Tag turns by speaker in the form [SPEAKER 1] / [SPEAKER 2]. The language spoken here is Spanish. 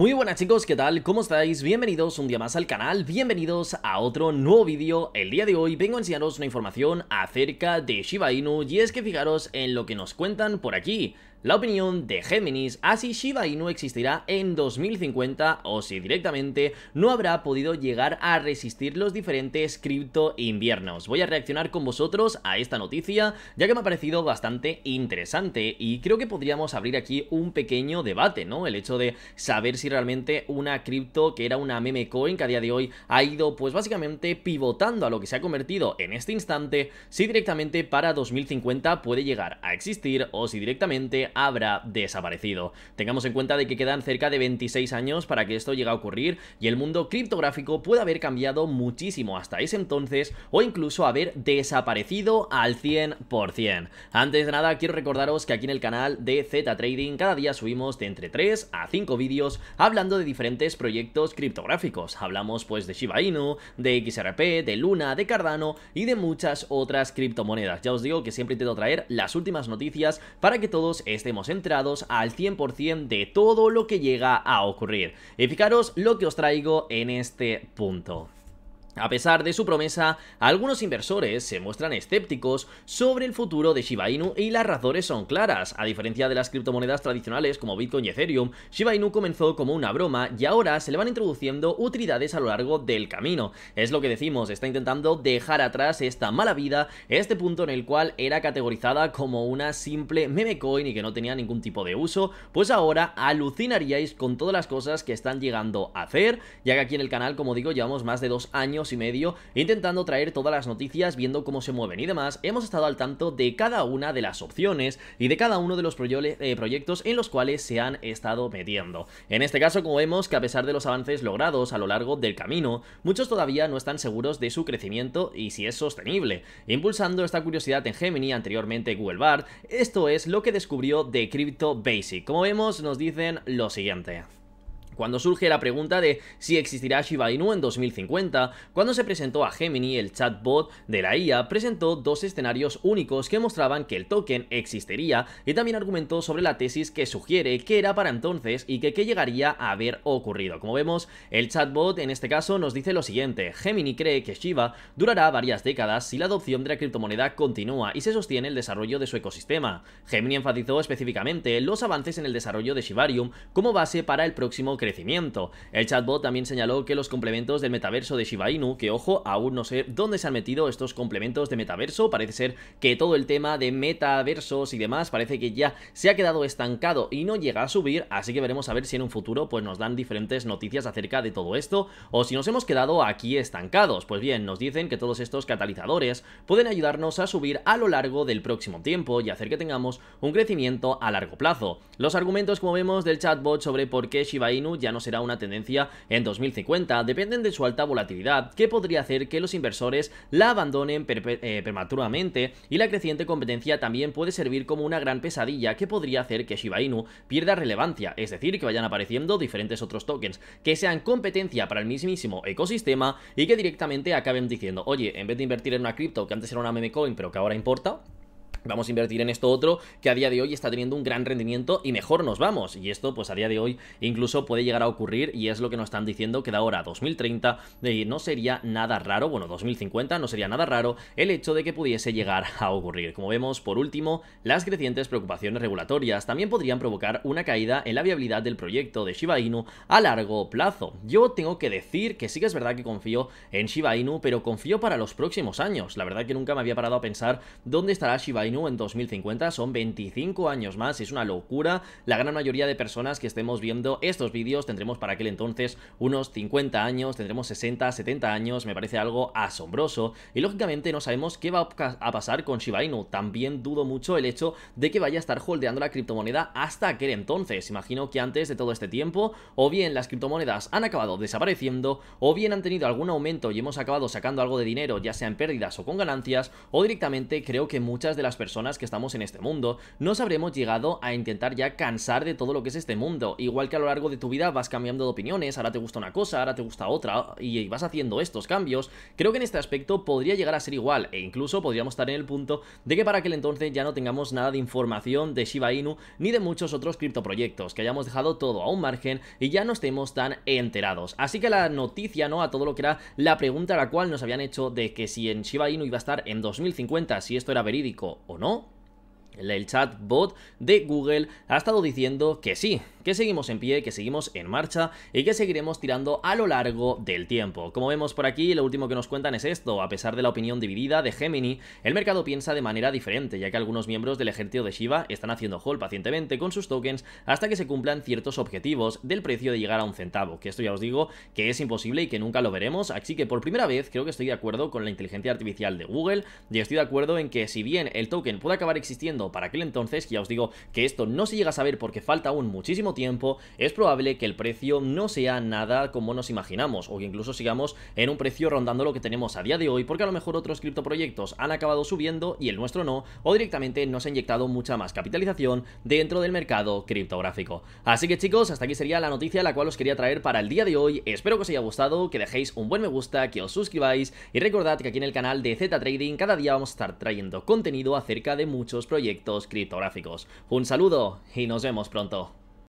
[SPEAKER 1] Muy buenas chicos, ¿qué tal? ¿Cómo estáis? Bienvenidos un día más al canal, bienvenidos a otro nuevo vídeo. El día de hoy vengo a enseñaros una información acerca de Shiba Inu y es que fijaros en lo que nos cuentan por aquí. La opinión de Géminis ¿Así Shiba Inu existirá en 2050 o si directamente no habrá podido llegar a resistir los diferentes cripto inviernos. Voy a reaccionar con vosotros a esta noticia ya que me ha parecido bastante interesante y creo que podríamos abrir aquí un pequeño debate, ¿no? El hecho de saber si realmente una cripto que era una meme coin que a día de hoy ha ido pues básicamente pivotando a lo que se ha convertido en este instante, si directamente para 2050 puede llegar a existir o si directamente habrá desaparecido. Tengamos en cuenta de que quedan cerca de 26 años para que esto llegue a ocurrir y el mundo criptográfico puede haber cambiado muchísimo hasta ese entonces o incluso haber desaparecido al 100%. Antes de nada, quiero recordaros que aquí en el canal de Z Trading cada día subimos de entre 3 a 5 vídeos hablando de diferentes proyectos criptográficos. Hablamos pues de Shiba Inu, de XRP, de Luna, de Cardano y de muchas otras criptomonedas. Ya os digo que siempre intento traer las últimas noticias para que todos estén estemos entrados al 100% de todo lo que llega a ocurrir. Y fijaros lo que os traigo en este punto. A pesar de su promesa, algunos inversores se muestran escépticos sobre el futuro de Shiba Inu y las razones son claras. A diferencia de las criptomonedas tradicionales como Bitcoin y Ethereum, Shiba Inu comenzó como una broma y ahora se le van introduciendo utilidades a lo largo del camino. Es lo que decimos, está intentando dejar atrás esta mala vida, este punto en el cual era categorizada como una simple meme coin y que no tenía ningún tipo de uso, pues ahora alucinaríais con todas las cosas que están llegando a hacer, ya que aquí en el canal, como digo, llevamos más de dos años y medio intentando traer todas las noticias, viendo cómo se mueven y demás, hemos estado al tanto de cada una de las opciones y de cada uno de los eh, proyectos en los cuales se han estado metiendo. En este caso, como vemos que a pesar de los avances logrados a lo largo del camino, muchos todavía no están seguros de su crecimiento y si es sostenible. Impulsando esta curiosidad en Gemini, anteriormente Google Bar, esto es lo que descubrió de Crypto Basic. Como vemos, nos dicen lo siguiente cuando surge la pregunta de si existirá Shiba Inu en 2050, cuando se presentó a Gemini el chatbot de la IA presentó dos escenarios únicos que mostraban que el token existiría y también argumentó sobre la tesis que sugiere que era para entonces y que qué llegaría a haber ocurrido. Como vemos, el chatbot en este caso nos dice lo siguiente, Gemini cree que Shiba durará varias décadas si la adopción de la criptomoneda continúa y se sostiene el desarrollo de su ecosistema. Gemini enfatizó específicamente los avances en el desarrollo de Shibarium como base para el próximo crecimiento crecimiento. El chatbot también señaló que los complementos del metaverso de Shiba Inu, que ojo, aún no sé dónde se han metido estos complementos de metaverso, parece ser que todo el tema de metaversos y demás parece que ya se ha quedado estancado y no llega a subir, así que veremos a ver si en un futuro pues nos dan diferentes noticias acerca de todo esto o si nos hemos quedado aquí estancados. Pues bien, nos dicen que todos estos catalizadores pueden ayudarnos a subir a lo largo del próximo tiempo y hacer que tengamos un crecimiento a largo plazo. Los argumentos como vemos del chatbot sobre por qué Shiba Inu ya no será una tendencia en 2050, dependen de su alta volatilidad, que podría hacer que los inversores la abandonen eh, prematuramente y la creciente competencia también puede servir como una gran pesadilla que podría hacer que Shiba Inu pierda relevancia, es decir, que vayan apareciendo diferentes otros tokens que sean competencia para el mismísimo ecosistema y que directamente acaben diciendo, oye, en vez de invertir en una cripto que antes era una meme coin pero que ahora importa, Vamos a invertir en esto otro que a día de hoy está teniendo un gran rendimiento y mejor nos vamos. Y esto pues a día de hoy incluso puede llegar a ocurrir y es lo que nos están diciendo que da ahora 2030 y eh, no sería nada raro, bueno 2050 no sería nada raro el hecho de que pudiese llegar a ocurrir. Como vemos por último, las crecientes preocupaciones regulatorias también podrían provocar una caída en la viabilidad del proyecto de Shiba Inu a largo plazo. Yo tengo que decir que sí que es verdad que confío en Shiba Inu, pero confío para los próximos años. La verdad que nunca me había parado a pensar dónde estará Shiba Inu en 2050, son 25 años más, es una locura. La gran mayoría de personas que estemos viendo estos vídeos tendremos para aquel entonces unos 50 años, tendremos 60, 70 años, me parece algo asombroso. Y lógicamente no sabemos qué va a pasar con Shiba Inu, también dudo mucho el hecho de que vaya a estar holdeando la criptomoneda hasta aquel entonces. Imagino que antes de todo este tiempo, o bien las criptomonedas han acabado desapareciendo, o bien han tenido algún aumento y hemos acabado sacando algo de dinero, ya sea en pérdidas o con ganancias, o directamente creo que muchas de las personas que estamos en este mundo, nos habremos llegado a intentar ya cansar de todo lo que es este mundo. Igual que a lo largo de tu vida vas cambiando de opiniones, ahora te gusta una cosa, ahora te gusta otra, y vas haciendo estos cambios, creo que en este aspecto podría llegar a ser igual, e incluso podríamos estar en el punto de que para aquel entonces ya no tengamos nada de información de Shiba Inu ni de muchos otros criptoproyectos, que hayamos dejado todo a un margen y ya no estemos tan enterados. Así que la noticia, ¿no? A todo lo que era la pregunta a la cual nos habían hecho de que si en Shiba Inu iba a estar en 2050, si esto era verídico o no. El chatbot de Google ha estado diciendo que sí, que seguimos en pie, que seguimos en marcha y que seguiremos tirando a lo largo del tiempo. Como vemos por aquí, lo último que nos cuentan es esto, a pesar de la opinión dividida de Gemini, el mercado piensa de manera diferente, ya que algunos miembros del ejército de Shiva están haciendo hold pacientemente con sus tokens hasta que se cumplan ciertos objetivos del precio de llegar a un centavo, que esto ya os digo que es imposible y que nunca lo veremos, así que por primera vez creo que estoy de acuerdo con la inteligencia artificial de Google y estoy de acuerdo en que si bien el token puede acabar existiendo para aquel entonces, ya os digo que esto no se llega a saber porque falta aún muchísimo tiempo, tiempo, es probable que el precio no sea nada como nos imaginamos o que incluso sigamos en un precio rondando lo que tenemos a día de hoy porque a lo mejor otros criptoproyectos han acabado subiendo y el nuestro no o directamente nos ha inyectado mucha más capitalización dentro del mercado criptográfico. Así que chicos, hasta aquí sería la noticia la cual os quería traer para el día de hoy. Espero que os haya gustado, que dejéis un buen me gusta, que os suscribáis y recordad que aquí en el canal de Z Trading cada día vamos a estar trayendo contenido acerca de muchos proyectos criptográficos. Un saludo y nos vemos pronto.